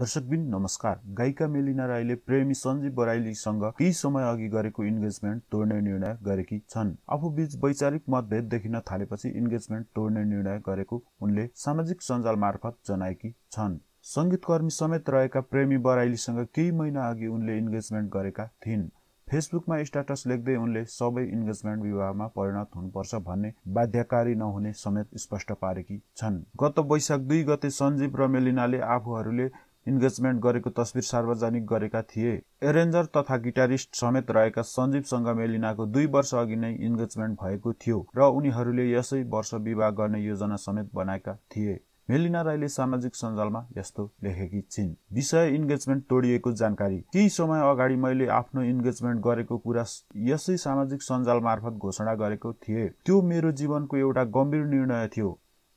दर्शकबिन नमस्कार गायिका मेलिना राईले प्रेमी सञ्जीव बराइलीसँग केही समय अघि गरेको इन्गेजमेन्ट तोड्ने निर्णय गरेकी छन् आफू बीच वैचारिक मतभेद देखिन थालेपछि इन्गेजमेन्ट तोड्ने निर्णय गरेको उनले सामाजिक सञ्जाल मार्फत जनाएकी छन् सङ्गीतकर्मी समेत रहेका प्रेमी बराइलीसँग केही महिना अघि उनले इन्गेजमेन्ट गरेका थिइन् फेसबुकमा स्ट्याटस लेख्दै उनले सबै इन्गेजमेन्ट विवाहमा परिणत हुनुपर्छ भन्ने बाध्यकारी नहुने समेत स्पष्ट पारेकी छन् गत वैशाख दुई गते सञ्जीव र मेलिनाले आफूहरूले इन्गेजमेन्ट गरेको तस्विर सार्वजनिक गरेका थिए एरेन्जर तथा गिटारिस्ट समेत रहेका सञ्जीवसँग मेलिनाको दुई वर्ष अघि नै इन्गेजमेन्ट भएको थियो र उनीहरूले यसै वर्ष विवाह गर्ने योजना समेत बनाएका थिए मेलिना राईले सामाजिक सञ्जालमा यस्तो लेखेकी छिन् विषय इन्गेजमेन्ट तोडिएको जानकारी केही समय अगाडि मैले आफ्नो इन्गेजमेन्ट गरेको कुरा यसै सामाजिक सञ्जाल मार्फत घोषणा गरेको थिएँ त्यो मेरो जीवनको एउटा गम्भीर निर्णय थियो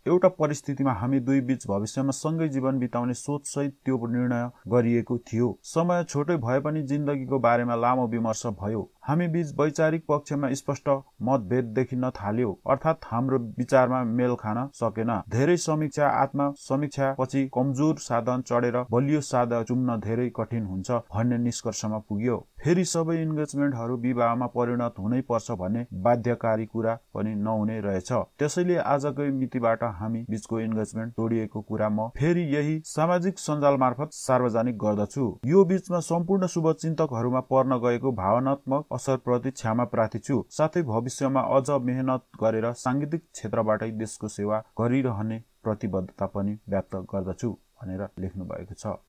एउटा परिस्थितिमा हामी दुई बीच भविष्यमा सँगै जीवन बिताउने सोचसहित त्यो निर्णय गरिएको थियो समय छोटै भए पनि जिन्दगीको बारेमा लामो विमर्श भयो हामी बीच वैचारिक पक्षमा स्पष्ट मतभेद देखिन थाल्यो अर्थात् हाम्रो विचारमा मेल खान सकेन धेरै समीक्षा आत्मा समीक्षा पछि कमजोर साधन चढेर बलियो साधन चुम्न धेरै कठिन हुन्छ भन्ने निष्कर्षमा पुग्यो फेरि सबै इन्गेजमेन्टहरू विवाहमा परिणत हुनै पर्छ भन्ने बाध्यकारी कुरा पनि नहुने रहेछ त्यसैले आजकै मितिबाट हामी बीचको इन्गेजमेन्ट तोडिएको कुरा म फेरि यही सामाजिक सञ्जाल मार्फत सार्वजनिक गर्दछु यो बीचमा सम्पूर्ण शुभ चिन्तकहरूमा पर्न गएको भावनात्मक अवसर प्रतीक्षामा प्रार्थी छु साथै भविष्यमा अझ मेहनत गरेर साङ्गीतिक क्षेत्रबाटै देशको सेवा गरिरहने प्रतिबद्धता पनि व्यक्त गर्दछु भनेर लेख्नु भएको छ